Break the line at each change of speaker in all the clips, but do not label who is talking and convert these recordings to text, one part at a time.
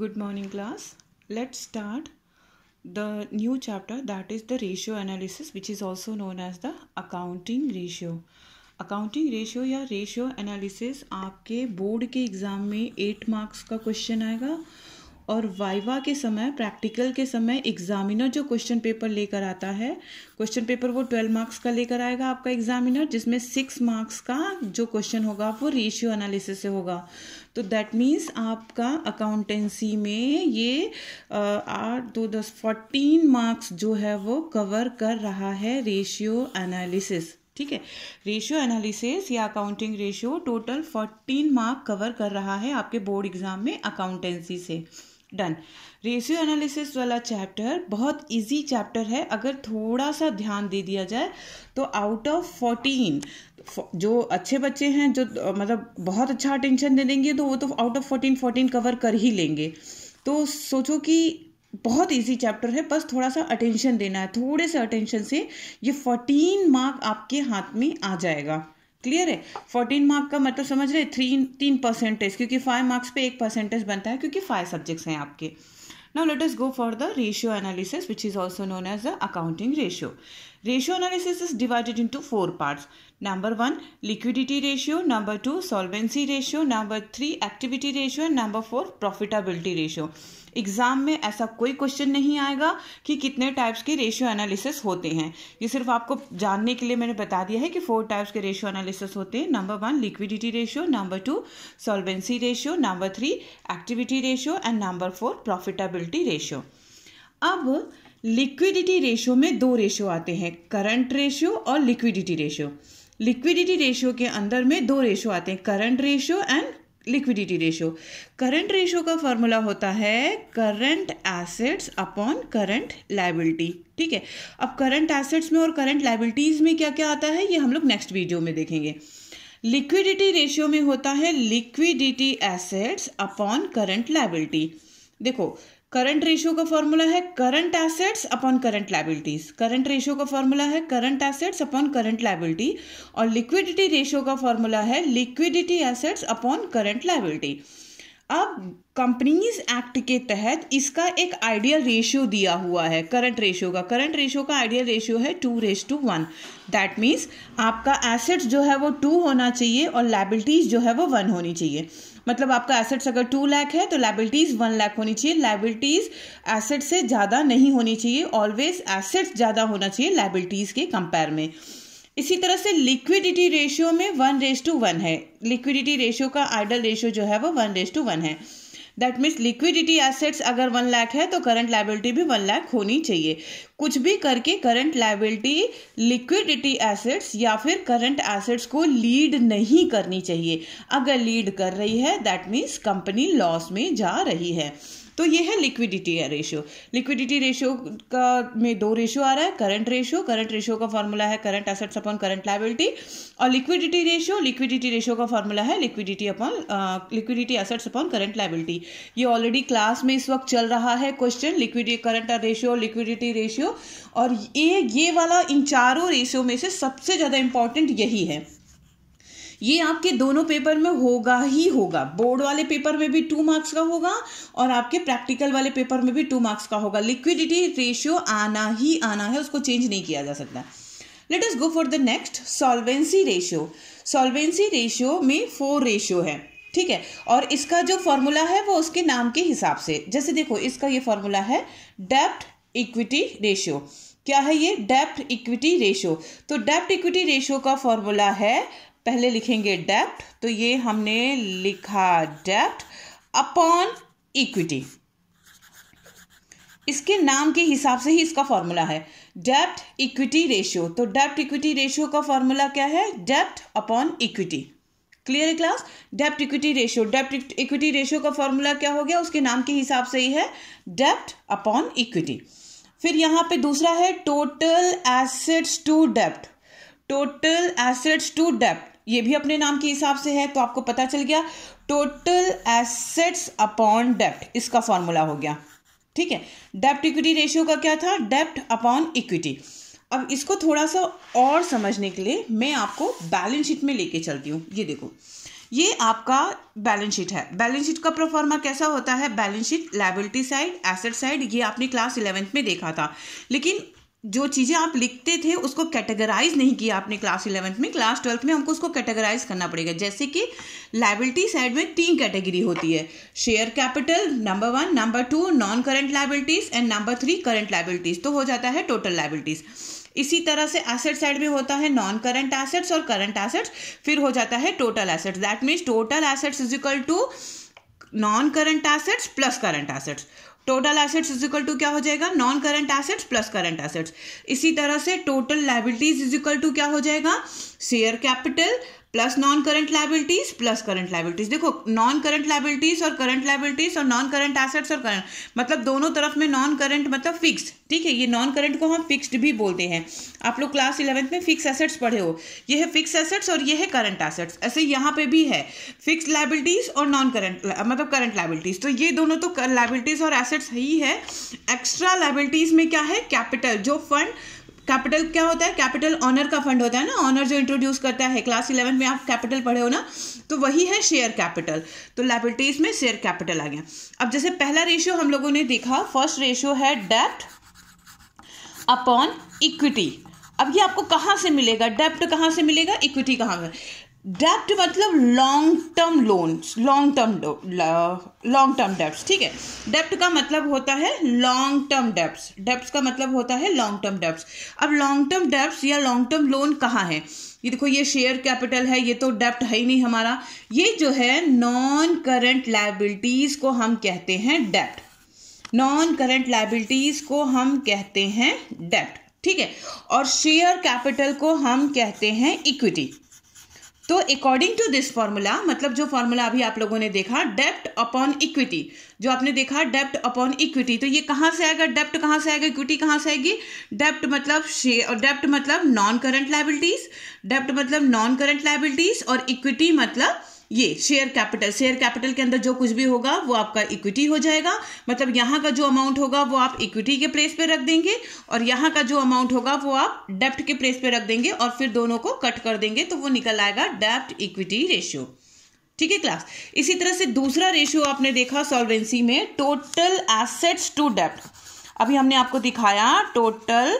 Good morning class. Let's start the new chapter that is the ratio analysis which is also known as the accounting ratio. accounting ratio ya ratio analysis aapke board ke exam mein 8 marks ka question aayega और viva के समय practical के समय examiner जो question paper लेकर आता है question paper वो ट्वेल्व मार्क्स का लेकर आएगा आपका एग्जामिनर जिसमें सिक्स मार्क्स का जो क्वेश्चन होगा वो रेशियो एनालिसिस से होगा तो दैट मीन्स आपका अकाउंटेंसी में ये आठ दो दस फोर्टीन मार्क्स जो है वो कवर कर रहा है रेशियो एनालिसिस ठीक है रेशियो एनालिसिस या accounting ratio total fourteen mark cover कर रहा है आपके बोर्ड एग्जाम में अकाउंटेंसी से डन रेशियो एनालिसिस वाला चैप्टर बहुत इजी चैप्टर है अगर थोड़ा सा ध्यान दे दिया जाए तो आउट ऑफ फोर्टीन जो अच्छे बच्चे हैं जो मतलब बहुत अच्छा अटेंशन दे देंगे तो वो तो out of fourteen fourteen cover कर ही लेंगे तो सोचो कि बहुत इजी चैप्टर है बस थोड़ा सा अटेंशन देना है थोड़े से अटेंशन से ये फोर्टीन मार्क आपके हाथ में आ जाएगा क्लियर है फोर्टीन मार्क का मतलब समझ रहे थ्री तीन परसेंटेज क्योंकि फाइव मार्क्स पे एक परसेंटेज बनता है क्योंकि फाइव सब्जेक्ट्स हैं आपके now let us go for the ratio analysis which is also known as the accounting ratio ratio analysis is divided into four parts number one liquidity ratio number two solvency ratio number three activity ratio and number four profitability ratio exam में ऐसा कोई question नहीं आएगा कि कितने types के ratio analysis होते हैं ये सिर्फ आपको जानने के लिए मैंने बता दिया है कि फोर टाइप्स के रेशियो एनालिसिस होते हैं number one liquidity ratio number two solvency ratio number three activity ratio and number four profitability ratio अब लिक्विडिटी रेशियो में दो रेशियो आते हैं करंट रेशियो और लिक्विडिटी रेशियो लिक्विडिटी रेशियो के अंदर में दो रेशियो आते हैं current ratio and liquidity ratio current ratio का फॉर्मूला होता है current assets upon current liability ठीक है अब करंट एसेट्स में और करंट लाइबिलिटीज में क्या क्या आता है ये हम लोग नेक्स्ट वीडियो में देखेंगे लिक्विडिटी रेशियो में होता है liquidity assets upon current liability देखो करंट रेशियो का फॉर्मूला है current assets upon current liabilities current ratio का फॉर्मूला है current assets upon current liability और लिक्विडिटी रेशियो का फॉर्मूला है liquidity assets upon current liability अब कंपनीज एक्ट के तहत इसका एक आइडियल रेशियो दिया हुआ है करंट रेशियो का करंट रेशियो का आइडियल रेशियो है two is to one that means आपका एसेट्स जो है वो टू होना चाहिए और लाइबिलिटीज जो है वो वन होनी चाहिए मतलब आपका एसेट्स अगर टू लाख है तो लाइबिलिटीज़ वन लाख होनी चाहिए लाइबिलिटीज़ एसेट से ज़्यादा नहीं होनी चाहिए ऑलवेज एसेट्स ज़्यादा होना चाहिए लाइबिलिटीज़ के कंपेयर में इसी तरह से लिक्विडिटी रेशियो में वन रेस टू वन है लिक्विडिटी रेशियो का आइडल रेशियो जो है वो वन रेस टू वन है दैट मीन्स लिक्विडिटी एसेट्स अगर वन लाख है तो करंट लाइबिलिटी भी वन लाख होनी चाहिए कुछ भी करके करंट लाइबिलिटी लिक्विडिटी एसेट्स या फिर करंट एसेट्स को लीड नहीं करनी चाहिए अगर लीड कर रही है दैट मीन्स कंपनी लॉस में जा रही है तो ये है लिक्विडिटी रेशियो लिक्विडिटी रेशियो का में दो रेशियो आ रहा है करंट रेशियो करंट रेशियो का फॉर्मूला है current assets upon current liability और लिक्विडिटी रेशियो लिक्विडिटी रेशियो का फॉर्मूला है liquidity upon liquidity assets upon current liability ये ऑलरेडी क्लास में इस वक्त चल रहा है question liquidity current ratio liquidity ratio और ये ये वाला इन चारों रेशियो में से सबसे ज़्यादा इंपॉर्टेंट यही है ये आपके दोनों पेपर में होगा ही होगा बोर्ड वाले पेपर में भी टू मार्क्स का होगा और आपके प्रैक्टिकल वाले पेपर में भी टू मार्क्स का होगा लिक्विडिटी रेशियो आना ही आना है उसको चेंज नहीं किया जा सकता let us go for the next solvency ratio solvency ratio में फोर रेशियो है ठीक है और इसका जो फॉर्मूला है वो उसके नाम के हिसाब से जैसे देखो इसका ये फॉर्मूला है डेप्ट इक्विटी रेशियो क्या है ये डेप्ट इक्विटी रेशियो तो डेप्ट इक्विटी रेशियो का फॉर्मूला है पहले लिखेंगे डेप्ट तो ये हमने लिखा डेप्ट अपॉन इक्विटी इसके नाम के हिसाब से ही इसका फॉर्मूला है डेप्ट इक्विटी रेशियो तो डेप्ट इक्विटी रेशियो का फॉर्मूला क्या है डेप्ट अपॉन इक्विटी क्लियर है क्लास डेप्ट इक्विटी रेशियो डेप्ट इक्विटी रेशियो का फॉर्मूला क्या हो गया उसके नाम के हिसाब से ही है डेप्ट अपॉन इक्विटी फिर यहाँ पे दूसरा है total assets to dept total assets to डेप्ट ये भी अपने नाम के हिसाब से है तो आपको पता चल गया टोटल एसेट्स अपॉन डेप्ट इसका फॉर्मूला हो गया ठीक है डेप्ट इक्विटी रेशियो का क्या था डेप्ट अपॉन इक्विटी अब इसको थोड़ा सा और समझने के लिए मैं आपको बैलेंस शीट में लेके चलती हूँ ये देखो ये आपका बैलेंस शीट है बैलेंस शीट का प्रोफॉर्मा कैसा होता है balance sheet liability side asset side ये आपने क्लास इलेवेंथ में देखा था लेकिन जो चीज़ें आप लिखते थे उसको कैटेगराइज नहीं किया आपने क्लास इलेवेंथ में क्लास ट्वेल्थ में हमको उसको कैटेगराइज करना पड़ेगा जैसे कि लाइबिलिटी साइड में तीन कैटेगरी होती है share capital number one number two non current liabilities and number three current liabilities तो हो जाता है टोटल लाइबिलिटीज इसी तरह से एसेट साइड में होता है नॉन करंट एसेट्स और करंट एसेट्स फिर हो जाता है total assets that means total assets is equal to non current assets plus current assets total assets is equal to क्या हो जाएगा non current assets plus current assets इसी तरह से total liabilities is equal to क्या हो जाएगा share capital plus non current liabilities plus current liabilities देखो नॉन करंट लाइबिलिटीज और करंट लाइबिलिटीज और नॉन करंट एसेट्स और करंट मतलब दोनों तरफ में नॉन करंट मतलब फिक्स ठीक है ये नॉन करंट को हम फिक्स्ड भी बोलते हैं आप लोग क्लास इलेवेंथ में फिक्स एसेट्स पढ़े हो ये है फिक्स एसेट्स और ये है करंट एसेट्स ऐसे यहाँ पे भी है फिक्स लाइबिलिटीज और नॉन करंट मतलब करंट लाइबिलिटीज तो ये दोनों तो लाइबिलिटीज और एसेट्स ही है एक्स्ट्रा लाइबिलिटीज में क्या है कैपिटल जो फंड कैपिटल क्या होता है कैपिटल ऑनर का फंड होता है ना ऑनर जो इंट्रोड्यूस करता है क्लास इलेवन में आप कैपिटल पढ़े हो ना तो वही है शेयर कैपिटल तो लाइबिलिटीज में शेयर कैपिटल आ गया अब जैसे पहला रेशियो हम लोगों ने देखा फर्स्ट रेशियो है डेप्ट अपॉन इक्विटी अब ये आपको कहाँ से मिलेगा डेप्ट कहाँ से मिलेगा इक्विटी कहाँ से डेप्ट मतलब long term loans long term long term डेप्ट ठीक है डेप्ट का मतलब होता है लॉन्ग टर्म डेप्ट डेप्ट का मतलब होता है लॉन्ग टर्म डेप्ट अब लॉन्ग टर्म डेप्ट या लॉन्ग टर्म लोन कहाँ है ये देखो ये शेयर कैपिटल है ये तो डेप्ट है ही नहीं हमारा ये जो है नॉन करेंट लाइबिलिटीज़ को हम कहते हैं डेप्ट नॉन करेंट लाइबिलिटीज़ को हम कहते हैं डेप्ट ठीक है और शेयर कैपिटल को हम कहते हैं इक्विटी तो अकॉर्डिंग टू दिस फॉर्मूला मतलब जो फॉर्मूला अभी आप लोगों ने देखा डेप्ट अपॉन इक्विटी जो आपने देखा डेप्ट अपॉन इक्विटी तो ये कहाँ से आएगा डेप्ट कहाँ से आएगा इक्विटी कहाँ से आएगी डेप्ट मतलब शेयर डेप्ट मतलब नॉन करंट लाइबिलिटीज डेप्ट मतलब नॉन करंट लाइबिलिटीज और इक्विटी मतलब ये शेयर कैपिटल शेयर कैपिटल के अंदर जो कुछ भी होगा वो आपका इक्विटी हो जाएगा मतलब यहाँ का जो अमाउंट होगा वो आप इक्विटी के प्लेस पे रख देंगे और यहाँ का जो अमाउंट होगा वो आप डेप्ट के प्लेस पे रख देंगे और फिर दोनों को कट कर देंगे तो वो निकल आएगा डेप्ट इक्विटी रेशियो ठीक है क्लास इसी तरह से दूसरा रेशियो आपने देखा सॉल्वेंसी में टोटल एसेट्स टू डेप्ट अभी हमने आपको दिखाया टोटल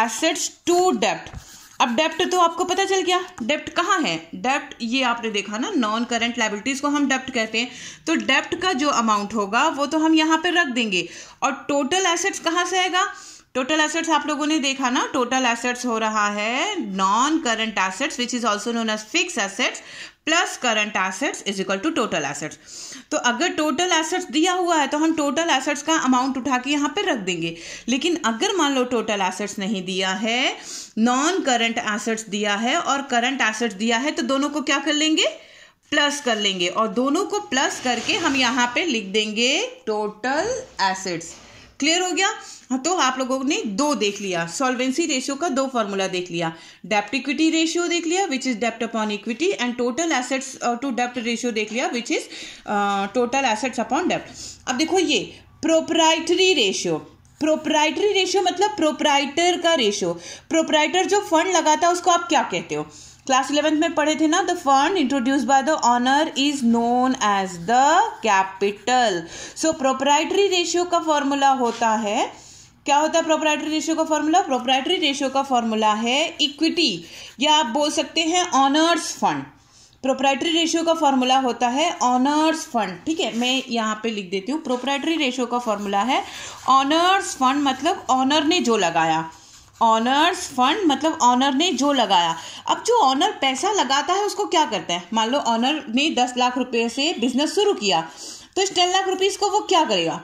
एसेट्स टू डेप्ट अब डेप्ट तो आपको पता चल गया डेप्ट कहाँ है डेप्ट ये आपने देखा ना नॉन करेंट लाइबिलिटीज़ को हम डेप्ट कहते हैं तो डेप्ट का जो अमाउंट होगा वो तो हम यहाँ पर रख देंगे और टोटल एसेट्स कहाँ से आएगा टोटल एसेट्स आप लोगों ने देखा ना टोटल एसेट्स हो रहा है non current assets which is also known as fix assets plus current assets is equal to total assets तो अगर टोटल एसेट्स दिया हुआ है तो हम टोटल एसेट्स का अमाउंट उठा के यहाँ पर रख देंगे लेकिन अगर मान लो टोटल एसेट्स नहीं दिया है नॉन करंट एसेट्स दिया है और करंट एसेट्स दिया है तो दोनों को क्या कर लेंगे प्लस कर लेंगे और दोनों को प्लस करके हम यहाँ पे लिख देंगे टोटल एसेट्स क्लियर हो गया हाँ, तो आप लोगों ने दो देख लिया सॉल्वेंसी रेशियो का दो फॉर्मूला देख लिया डेप्ट इक्विटी रेशियो देख लिया which is dept upon equity and total assets to dept ratio देख लिया which is total assets upon डेप्ट अब देखो ये प्रोपराइटरी रेशियो प्रोपराइटरी रेशियो मतलब प्रोपराइटर का रेशियो प्रोपराइटर जो फंड लगाता है उसको आप क्या कहते हो क्लास इलेवेंथ में पढ़े थे ना the fund introduced by the owner is known as the capital so proprietary ratio का फॉर्मूला होता है क्या होता है प्रोपराइटरी रेशियो का फॉर्मूला प्रोपराइटरी रेशियो का फॉर्मूला है इक्विटी या आप बोल सकते हैं ऑनर्स फंड प्रोपराइटरी रेशियो का फॉर्मूला होता है ऑनर्स फंड ठीक है मैं यहाँ पे लिख देती हूँ प्रोपराइटरी रेशियो का फॉर्मूला है ऑनर्स फंड मतलब ऑनर ने जो लगाया ऑनर्स फंड मतलब ऑनर ने जो लगाया अब जो ऑनर पैसा लगाता है उसको क्या करता है मान लो ऑनर ने दस लाख रुपए से बिजनेस शुरू किया तो इस टेन लाख रुपीज़ को वो क्या करेगा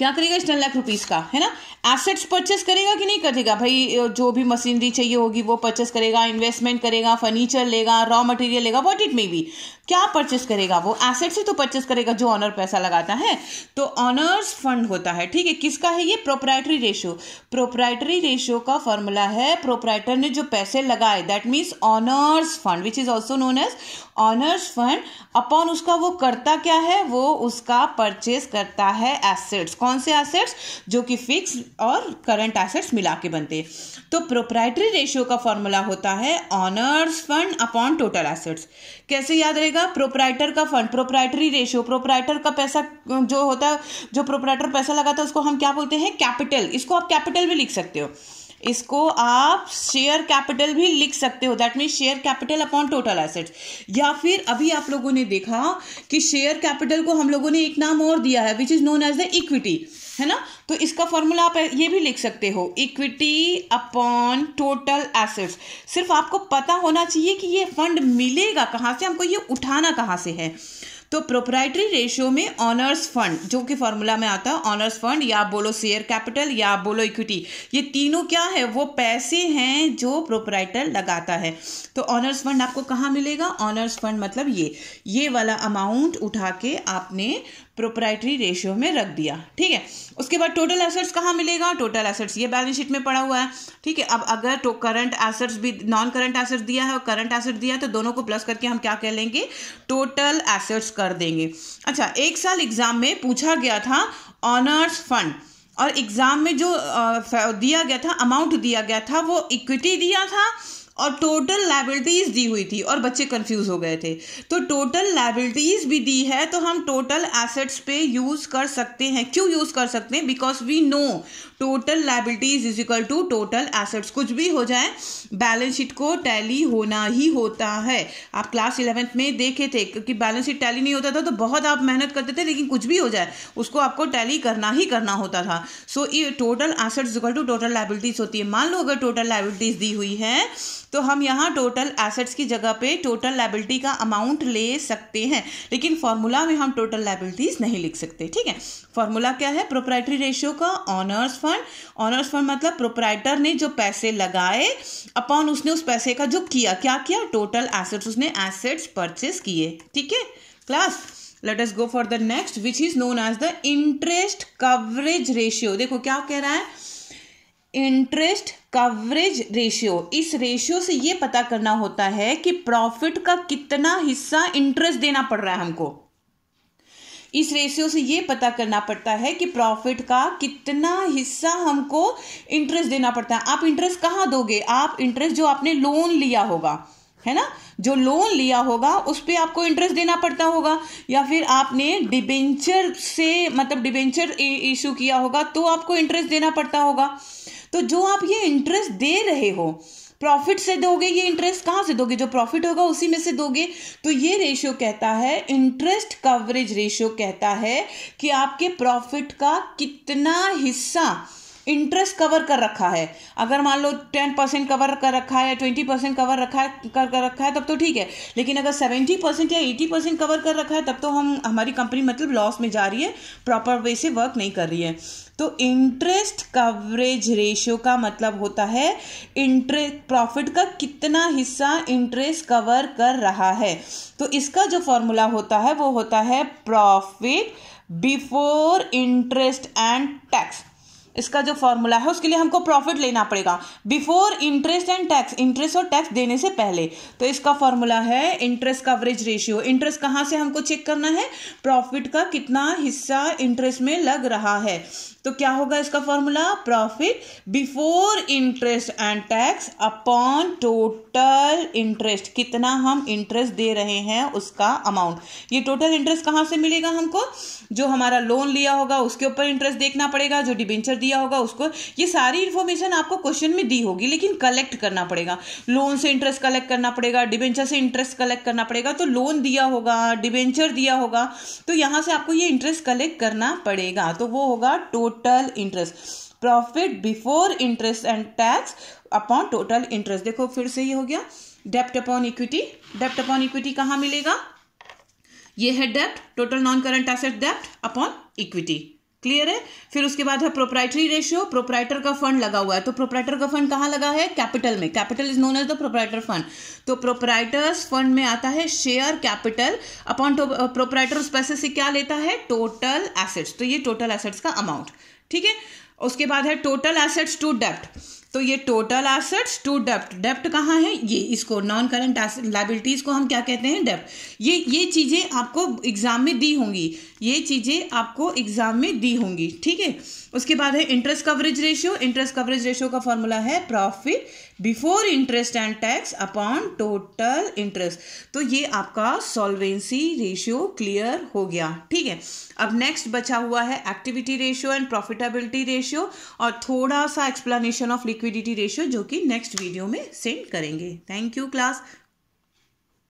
क्या करेगा इस टेन लाख रुपीज़ का है ना एसेट्स परचेस करेगा कि नहीं करेगा भाई जो भी मशीनरी चाहिए होगी वो परचेस करेगा इन्वेस्टमेंट करेगा फर्नीचर लेगा रॉ मटेरियल लेगा वॉट इट मे बी क्या परचेस करेगा वो एसेट्स ही तो परचेस करेगा जो ऑनर पैसा लगाता है तो ऑनर्स फंड होता है ठीक है किसका है ये प्रोपराइटरी रेशियो प्रोपराइटरी रेशियो का फॉर्मूला है प्रोपराइटर ने जो पैसे लगाए that means owners fund which is also known as owners fund upon उसका वो करता क्या है वो उसका परचेज करता है एसेट्स कौन से एसेट्स जो कि फिक्स और करंट एसेट्स मिला के बनते हैं तो प्रोप्राइटरी रेशियो का फॉर्मूला होता है owners fund upon total assets कैसे याद रहेगा प्रोप्राइटर का फंड प्रोप्राइटरी रेशियो प्रोप्राइटर का पैसा जो होता है जो प्रोप्राइटर पैसा लगाता है उसको हम क्या बोलते हैं कैपिटल इसको आप कैपिटल भी लिख सकते हो इसको आप शेयर कैपिटल भी लिख सकते हो that mean share capital upon total assets या फिर अभी आप लोगों ने देखा कि शेयर कैपिटल को हम लोगों ने एक नाम और दिया है which is known as the equity है ना तो इसका फॉर्मूला आप ये भी लिख सकते हो इक्विटी अपॉन टोटल एसेट्स सिर्फ आपको पता होना चाहिए कि ये फंड मिलेगा कहाँ से हमको ये उठाना कहाँ से है तो प्रोपराइटरी रेशियो में ऑनर्स फंड जो कि फॉर्मूला में आता है ऑनर्स फंड या बोलो शेयर कैपिटल या बोलो इक्विटी ये तीनों क्या है वो पैसे हैं जो प्रोपराइटर लगाता है तो ऑनर्स फंड आपको कहाँ मिलेगा ऑनर्स फंड मतलब ये ये वाला अमाउंट उठा के आपने प्रोपराइटरी रेशियो में रख दिया ठीक है उसके बाद टोटल एसेट्स कहाँ मिलेगा टोटल एसेट्स ये बैलेंस शीट में पड़ा हुआ है ठीक है अब अगर तो करंट एसेट्स भी नॉन करंट एसेट्स दिया है और करंट एसेट दिया है तो दोनों को प्लस करके हम क्या कह लेंगे टोटल एसेट्स कर देंगे अच्छा एक साल एग्जाम में पूछा गया था ऑनर्स फंड और एग्ज़ाम में जो दिया गया था अमाउंट दिया गया था वो इक्विटी दिया था और टोटल लाइबिलिटीज दी हुई थी और बच्चे कंफ्यूज हो गए थे तो टोटल लाइबिलिटीज भी दी है तो हम टोटल एसेट्स पे यूज कर सकते हैं क्यों यूज कर सकते हैं because we know total liabilities is equal to total assets कुछ भी हो जाए बैलेंस शीट को टैली होना ही होता है आप क्लास इलेवेंथ में देखे थे क्योंकि बैलेंस शीट टैली नहीं होता था तो बहुत आप मेहनत करते थे लेकिन कुछ भी हो जाए उसको आपको टैली करना ही करना होता था सो ये total assets equal to total liabilities होती है मान लो अगर टोटल लाइबिलिटीज दी हुई है तो हम यहाँ टोटल एसेट्स की जगह पे टोटल लाइबिलिटी का अमाउंट ले सकते हैं लेकिन फार्मूला में हम टोटल लाइबिलिटीज नहीं लिख सकते ठीक है फार्मूला क्या है प्रोपराइटरी रेशियो का ऑनर्स फंड ऑनर्स फंड मतलब प्रोपराइटर ने जो पैसे लगाए अपॉन उसने उस पैसे का जो किया क्या किया टोटल एसेट्स उसने एसेट्स परचेस किए ठीक है class let us go for the next which is known as the interest coverage ratio देखो क्या कह रहा है इंटरेस्ट कवरेज रेशियो इस रेशियो से ये पता करना होता है कि प्रॉफिट का कितना हिस्सा इंटरेस्ट देना पड़ रहा है हमको इस रेशियो से ये पता करना पड़ता है कि प्रॉफिट का कितना हिस्सा हमको इंटरेस्ट देना पड़ता है आप इंटरेस्ट कहाँ दोगे आप इंटरेस्ट जो आपने लोन लिया होगा है ना जो लोन लिया होगा उस पर आपको इंटरेस्ट देना पड़ता होगा या फिर आपने डिबेंचर से मतलब डिबेंचर इशू किया होगा तो आपको इंटरेस्ट देना पड़ता होगा तो जो आप ये इंटरेस्ट दे रहे हो प्रॉफिट से दोगे ये इंटरेस्ट कहाँ से दोगे जो प्रॉफिट होगा उसी में से दोगे तो ये रेशियो कहता है इंटरेस्ट कवरेज रेशियो कहता है कि आपके प्रॉफिट का कितना हिस्सा इंटरेस्ट कवर कर रखा है अगर मान लो टेन परसेंट कवर कर रखा है ट्वेंटी परसेंट कवर रखा है कर कर रखा है तब तो ठीक है लेकिन अगर सेवेंटी परसेंट या एटी परसेंट कवर कर रखा है तब तो हम हमारी कंपनी मतलब लॉस में जा रही है प्रॉपर वे से वर्क नहीं कर रही है तो इंटरेस्ट कवरेज रेशियो का मतलब होता है इंटरेस्ट प्रॉफिट का कितना हिस्सा इंटरेस्ट कवर कर रहा है तो इसका जो फॉर्मूला होता है वो होता है profit before interest and tax इसका जो फॉर्मूला है उसके लिए हमको प्रॉफिट लेना पड़ेगा before interest and tax interest और टैक्स देने से पहले तो इसका फॉर्मूला है इंटरेस्ट कवरेज रेशियो इंटरेस्ट कहाँ से हमको चेक करना है प्रॉफिट का कितना हिस्सा इंटरेस्ट में लग रहा है तो क्या होगा इसका formula profit before interest and tax upon total interest कितना हम इंटरेस्ट दे रहे हैं उसका अमाउंट ये टोटल इंटरेस्ट कहाँ से मिलेगा हमको जो हमारा लोन लिया होगा उसके ऊपर इंटरेस्ट देखना पड़ेगा जो डिबेंचर दिया दिया होगा उसको ये सारी इन्फॉर्मेशन आपको क्वेश्चन में दी होगी लेकिन कलेक्ट करना पड़ेगा लोन से इंटरेस्ट कलेक्ट करना पड़ेगा डिबेंचर से इंटरेस्ट कलेक्ट करना पड़ेगा तो लोन दिया होगा डिबेंचर दिया होगा तो यहाँ से आपको ये इंटरेस्ट कलेक्ट करना पड़ेगा तो वो होगा total interest profit before interest and tax upon total interest देखो फिर से ये हो गया डेप्ट अपॉन इक्विटी डेप्ट अपॉन इक्विटी कहाँ मिलेगा ये है डेप्ट टोटल नॉन करंट एसेट डेप्ट अपॉन इक्विटी क्लियर है फिर उसके बाद है प्रोप्राइटरी रेशियो प्रोप्राइटर का फंड लगा हुआ है तो प्रोप्राइटर का फंड कहाँ लगा है कैपिटल में capital is known as the proprietor fund तो प्रोप्राइटर्स फंड में आता है शेयर कैपिटल अपॉन प्रोप्राइटर उस पैसे से क्या लेता है टोटल एसेट्स तो ये टोटल एसेट्स का अमाउंट ठीक है उसके बाद है टोटल एसेट्स टू डेप्ट तो ये टोटल एसेट्स टू डेप्ट डेप्ट कहाँ है ये इसको नॉन करंट लाइबिलिटीज़ को हम क्या कहते हैं डेप्ट ये ये चीज़ें आपको एग्ज़ाम में दी होंगी ये चीज़ें आपको एग्ज़ाम में दी होंगी ठीक है उसके बाद है interest coverage ratio interest coverage ratio का फॉर्मूला है profit before interest and tax upon total interest तो ये आपका सॉल्वेंसी रेशियो क्लियर हो गया ठीक है अब नेक्स्ट बचा हुआ है activity ratio and profitability ratio और थोड़ा सा एक्सप्लेनेशन ऑफ लिख लिक्विडिटी रेशियो जो कि नेक्स्ट वीडियो में सेंड करेंगे थैंक यू क्लास